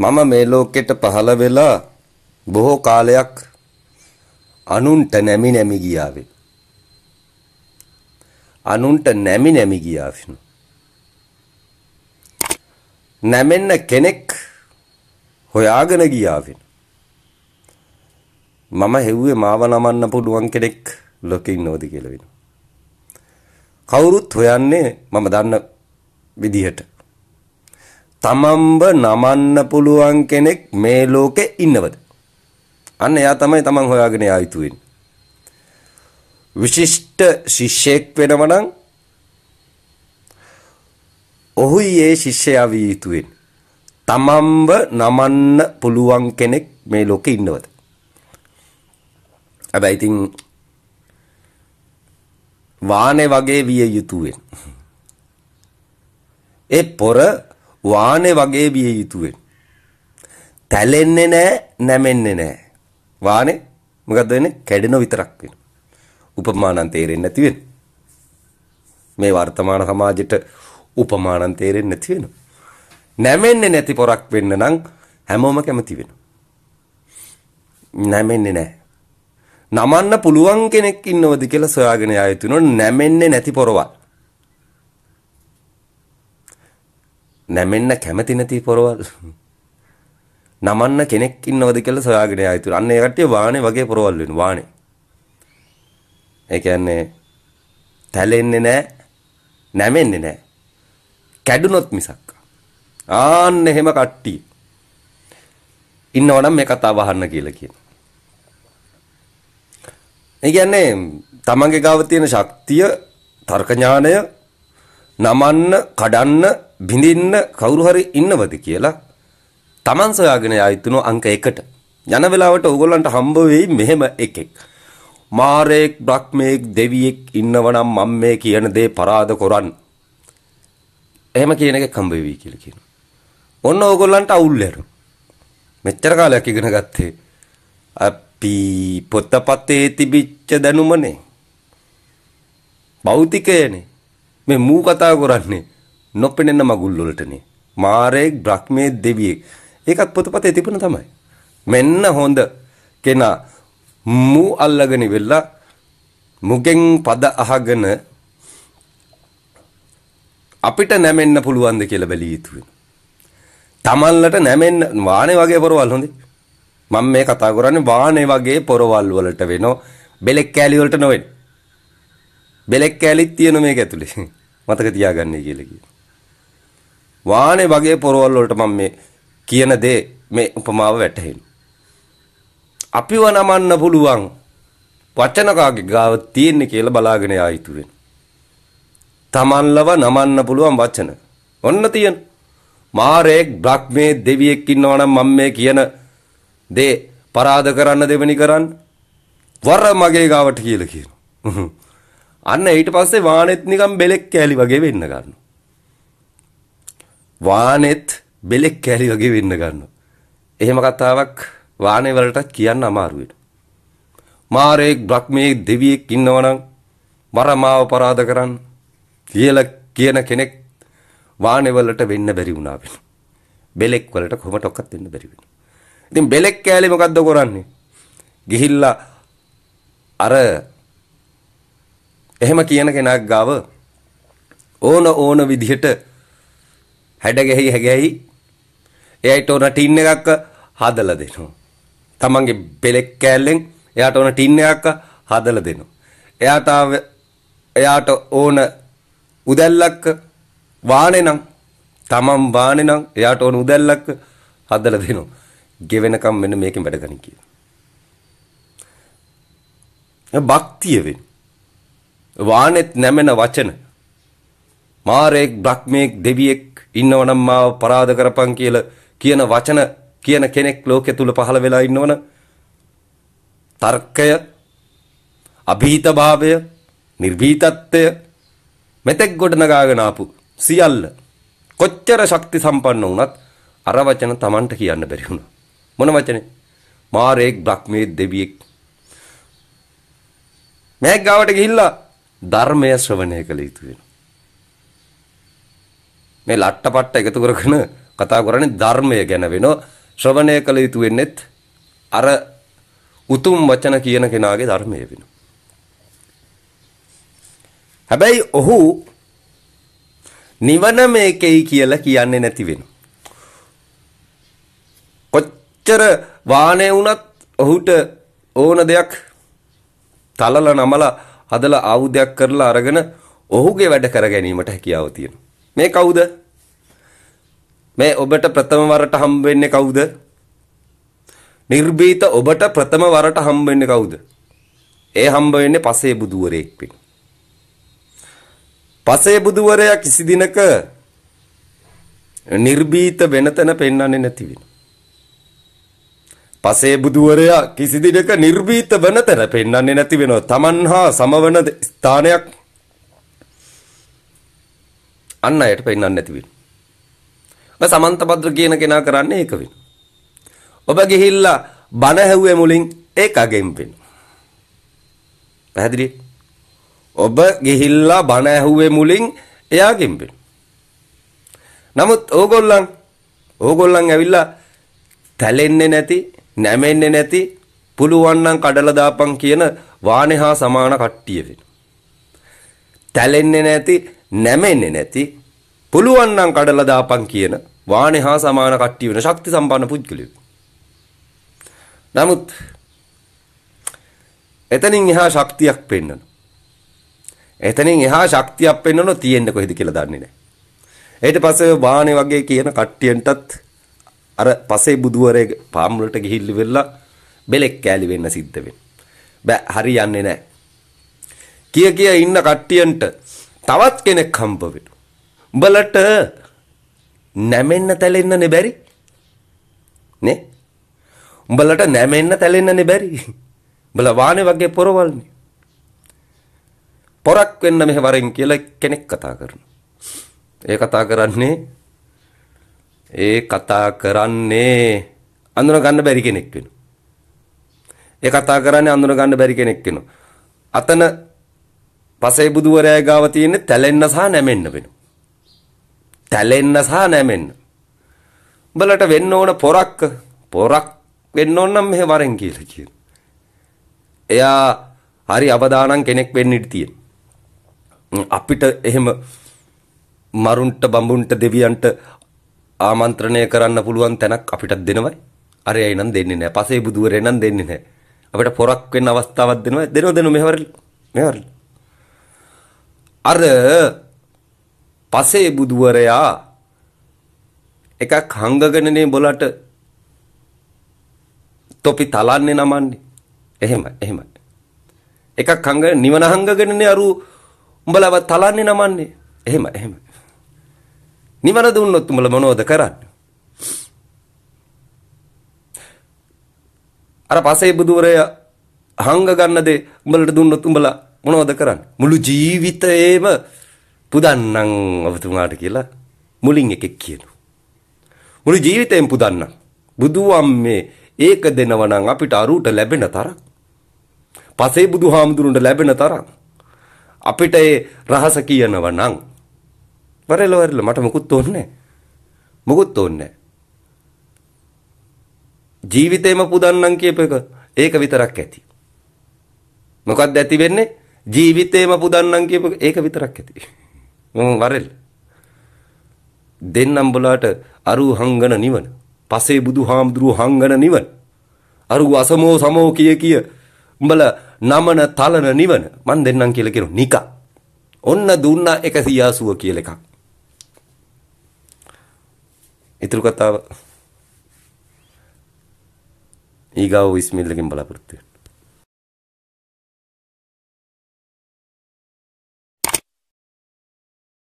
මම මේ ලෝකෙට පහළ වෙලා බොහෝ කාලයක් අනුන්ට නැමි නැමි ගියාවේ. අනුන්ට නැමි නැමි ගියාවිනු. නැමෙන්න කෙනෙක් හොයාගෙන ගියාවින. මම හෙව්වේ මාව නමන්න පුළුවන් කෙනෙක් ලොකේ ඉන්නවද කියලා වෙනවා. කවුරුත් හොයන්නේ මම දන්න විදිහට. තමන්ව නමන්න පුළුවන් කෙනෙක් මේ ලෝකේ ඉන්නවද? අන්න එයා තමයි තමන් හොයාගෙන යා යුතු වෙන්නේ. විශිෂ්ට ශිෂ්‍යෙක් වෙනව නම් ඔහුයි ඒ ශිෂ්‍යයා විය යුතු වෙන්නේ. තමන්ව නමන්න පුළුවන් කෙනෙක් මේ ලෝකේ ඉන්නවද? හැබැයි ඉතින් වානේ වගේ විය යුතු වෙන්නේ. ඒ පොර වානේ වගේ විය යුතුය. තැලෙන්නේ නැහැ, නැමෙන්නේ නැහැ. වානේ මොකද්ද වෙන්නේ? කැඩෙන විතරක් වෙනවා. උපමානම් තේරෙන්නේ නැති වෙන. මේ වර්තමාන සමාජෙට උපමානම් තේරෙන්නේ නැති වෙනවා. නැමෙන්නේ නැති පොරක් වෙන්න නම් හැමෝම කැමති වෙනවා. නැමෙන්නේ නැහැ. නමන්න පුළුවන් කෙනෙක් ඉන්නවද කියලා සොයාගෙන ආයෙත් උනොත් නැමෙන්නේ නැති පොරවල්. නැමෙන්න කැමති නැති පොරවල් නමන්න කෙනෙක් ඉන්නවද කියලා සොයාගෙන ආයි තුන. අන්න ඒ කට්ටිය වානේ වගේ පොරවල් වෙන වානේ. ඒ කියන්නේ තැලෙන්නේ නැහැ, නැමෙන්නේ නැහැ. කැඩුනොත් මිසක්. ආන්න එහෙම කට්ටිය. ඉන්නවනම් මේ කතාව අහන්න කියලා කියනවා. ඒ කියන්නේ තමන්ගේ ගාව තියෙන ශක්තිය, තර්ක ඥාණය නමන්න, කඩන්න, බිඳින්න කවුරු හරි ඉන්නවද කියලා Taman සොයාගෙන ආයතුන අංක 1ට. යන වෙලාවට ඕගොල්ලන්ට හම්බ වෙයි මෙහෙම එකෙක්. මාරේක්, බ්‍රහ්මේක්, දෙවියෙක් ඉන්නවනම් මම මේ කියන දේ පරාද කරන්. එහෙම කියන එකක් හම්බ වෙවි කියලා කියනවා. ඔන්න ඕගොල්ලන්ට අවුල් වෙනවා. මෙච්චර කාලයක් ඉගෙන ගත්තේ අපි පොත්තපතේ තිබිච්ච දැනුමනේ. භෞතිකයනේ. මේ මූ කතා කරන්නේ නොපෙනෙන මගුල් වලටනේ. මාරේක් බ්‍රහ්මයේ දෙවියෙක්. ඒකත් පොතපතේ තිබුණ තමයි. මෙන්න හොඳ කෙනා මූ අල්ලගෙන වෙලා මුගෙන් පද අහගෙන අපිට නැමෙන්න පුළුවන්ද කියලා බැලිය යුතු වෙනවා. තමන්ලට නැමෙන්න වානේ වගේ පොරවල් හොඳේ. මම මේ කතා කරන්නේ වානේ වගේ පොරවල් වලට වෙනෝ බෙලෙක් කෑලි වලට නොවෙන්නේ. බෙලෙක් කැලිත් තියෙන මේක ඇතුලේ. මතක තියාගන්නයි කියලා කියනවා. වානේ වගේ පොරවල් වලට මම මේ කියන දේ මේ උපමාව වැටහෙනවා. අපිව නමන්න පුළුවන් වචන කාගේ ගාව තියෙන්නේ කියලා බලාගෙන ආ යුතු වෙන. තමන්ලව නමන්න පුළුවන් වචන. ඔන්න තියෙන. මාරේක් බ්‍රහ්මේ දෙවියෙක් ඉන්නවනම් මම මේ කියන දේ පරාද කරන්න දෙවෙනි කරන්න වර මගේ ගාවට කියලා කියනවා. අන්න ඊට පස්සේ වානෙත් නිකන් බෙලෙක් කෑලි වගේ වෙන්න ගන්නවා. වානෙත් බෙලෙක් කෑලි වගේ වෙන්න ගන්නවා. එහෙම කතාවක් වානේ වලටත් කියන්න අමාරුයි. මාරේක් බ්‍රහ්මයේ දෙවියෙක් ඉන්නවනම් මරමාව පරාද කරන්න කියලා කියන කෙනෙක් වානේ වලට වෙන්න බැරි වුණා වෙනවා. බෙලෙක් වලට කොහොමද ඔක්කත් වෙන්න බැරි වෙන්නේ. ඉතින් බෙලෙක් කෑලි මොකද්ද කරන්නේ? ගිහිල්ලා අර එහෙම කියන කෙනෙක් ගාව ඕන ඕන විදිහට හැඩගැහි හැගැහි එයාට ඕන ටින් එකක් හදලා දෙනවා. තමන්ගේ බෙලෙක් කෑල්ලෙන් එයාට ඕන ටින් එකක් හදලා දෙනවා. එයාට එයාට ඕන උදැල්ලක් වානේ නම් තමන් වානේ නම් එයාට ඕන උදැල්ලක් හදලා දෙනවා. ගෙවෙනකම් මෙන්න මේකෙන් වැඩ ගන්න කියලා. භක්තිය වෙන්නේ වානෙත් නැමෙන වචන මාරේක් බ්‍රහ්මේක් දෙවියෙක් ඉන්නවනම් මාව පරාද කරපන් කියලා කියන වචන කියන කෙනෙක් ලෝකෙ තුල පහළ වෙලා ඉන්නවන තර්කය અભීතභාවය නිර්භීතත්වය මෙතෙක් ගොඩනගාගෙන ආපු සියල්ල කොච්චර ශක්ති සම්පන්න වුණත් අර වචන Tamanට කියන්න බැරි වුණා මොන වචනේ මාරේක් බ්‍රහ්මේ දෙවියෙක් මෑග්ගාවට ගිහිල්ලා ධර්මය ශ්‍රවණය කළ යුතු වෙනවා. මේ ලට්ටපට්ට එකතු කරගෙන කතා කරන්නේ ධර්මය ගැන වෙනවා. ශ්‍රවණය කළ යුතු වෙන්නේත් අර උතුම් වචන කියන කෙනාගේ ධර්මය වෙනවා. හැබැයි ඔහු නිවන මේකෙයි කියලා කියන්නේ නැති වෙනවා. කොච්චර වානේ වුණත් ඔහුට ඕන දෙයක් තලල නමලා හදලා ආයුධයක් කරලා අරගෙන ඔහුගේ වැඩ කර ගැනීමට හැකියාව තියෙනවා. මේ කවුද? මේ ඔබට ප්‍රථම වරට හම්බ වෙන්නේ කවුද? නිර්භීත ඔබට ප්‍රථම වරට හම්බ වෙන්නේ කවුද? ඒ හම්බ වෙන්නේ පසේ බුදුවරයෙක් වෙන. පසේ බුදුවරයා කිසි දිනක නිර්භීත වෙනතන පෙන්වන්නේ නැති වෙනවා. පසේ බුදුවරයා කිසිදිනක නිර්භීත වන තැන පෙන්වන්නේ නැති වෙනවා. Taman හා සමවන ස්ථානයක් අන් අයට පෙන්වන්නේ නැති වෙනවා. සමන්තපද්‍ර කියන කෙනා කරන්නේ ඒක වෙනවා. ඔබ ගිහිල්ලා බණ ඇහුවේ මුලින් ඒකගෙන් වෙනවා. පැහැදිලි? ඔබ ගිහිල්ලා බණ ඇහුවේ මුලින් එයාගෙන් වෙනවා. නමුත් ඕගොල්ලන් ඕගොල්ලන් ඇවිල්ලා තැලෙන්නේ නැති නැමෙන්නේ නැති පුළුවන් නම් කඩලා දාපන් කියන වානේ හා සමාන කට්ටිය වෙන. තැලෙන්නේ නැති නැමෙන්නේ නැති පුළුවන් නම් කඩලා දාපන් කියන වානේ හා සමාන කට්ටිය වෙන ශක්ති සම්පන්න පුද්ගලයෙකු. නමුත් එතනින් එහා ශක්තියක් පෙන්වන. එතනින් එහා ශක්තියක් පෙන්වනො තියෙන්නේ කොහෙද කියලා දන්නේ නැහැ. ඊට පස්සේ වානේ වගේ කියන කට්ටියන්ටත් අර පසේ බුදුවරේ පාම්වලට ගිහිල්ලි වෙලා බෙලෙක් කෑලි වෙන්න සිද්ධ වෙන. බෑ හරි යන්නේ නැහැ. කිය කිය ඉන්න කට්ටියන්ට තවත් කෙනෙක් හම්බ වෙනවා. උඹලට නැමෙන්න තැලෙන්න බැරි. නේ? උඹලට නැමෙන්න තැලෙන්න බැරි. උඹලා වානේ වගේ පොරවල්නේ. පොරක් වෙන්න මෙහෙ වරෙන් කියලා කෙනෙක් කතා කරනවා. ඒ කතා කරන්නේ ඒ කතා කරන්නේ අඳුන ගන්න බැරි කෙනෙක් වෙනවා. ඒ කතා කරන්නේ අඳුන ගන්න බැරි කෙනෙක් වෙනවා. අතන පසේ බුදුවරයා ගාව තියෙන තැලෙන්න සහ නැමෙන්න වෙනවා. තැලෙන්න සහ නැමෙන්න. උඹලට වෙන්න ඕන පොරක්ක පොරක් වෙන්න ඕන නම් මෙහෙ වරෙන් කියලා කියන. එයා හරි අවදානම් කෙනෙක් වෙන්න ඉඩ තියෙන. අපිට එහෙම මරුන්ට බඹුන්ට දෙවියන්ට ආමන්ත්‍රණය කරන්න පුළුවන් තැනක් අපිට දෙනවයි. අරයයි නම් දෙන්නේ නැහැ. පසේ බුදුවරේ නම් දෙන්නේ නැහැ. අපිට පොරක් වෙන්න අවස්ථාවක් දෙනවා. දෙනව දෙනු මෙහෙවරලි. මෙහෙවරලි. අර පසේ බුදුවරයා එකක් හංගගෙනනේ බොලට තොපි තලන්නේ නමන්නේ. එහෙමයි. එහෙමයි. එකක් හංග නිවන හංගගෙනනේ අරු උඹලව තලන්නේ නමන්නේ. එහෙමයි. එහෙමයි. නිවැරදි වුණොත් උඹලා මොනවද කරන්නේ? අර පසේ බුදුරය හංග ගන්න දේ උඹලට දුන්නොත් උඹලා මොනවද කරන්නේ? මුළු ජීවිතේම පුදන්නම් ඔබතුමාට කියලා මුලින් එකෙක් කියනවා. මුළු ජීවිතේම පුදන්නම්. බුදුවම් මේ ඒක දෙනව නම් අපිට අරුට ලැබෙන තරම්. පසේ බුදුහාමුදුරන්ට ලැබෙන තරම්. අපිට ඒ රහස කියනව නම් වරෙල වරෙල මට මොකුත් ඕනේ මොකුත් ඕනේ ජීවිතේම පුදන්නම් කියප එක ඒක විතරක් ඇති. මොකක්ද ඇති වෙන්නේ? ජීවිතේම පුදන්නම් කියප එක ඒක විතරක් ඇති. මම වරෙල්. දෙන්නම් බලාට අරු හංගන නිවන. පසේ බුදුහාමුදුරු හංගන නිවන. අරු අසමෝ සමෝ කිය කිය උඹල නමන තලන නිවන. මන් දෙන්නම් කියලා කියන නිකා. ඔන්න දුන්නා 180 කියලා එකක්. ඉතුරු කතාව ඊගාව විස්මිල්ලකින් බලාපොරොත්තු වෙනවා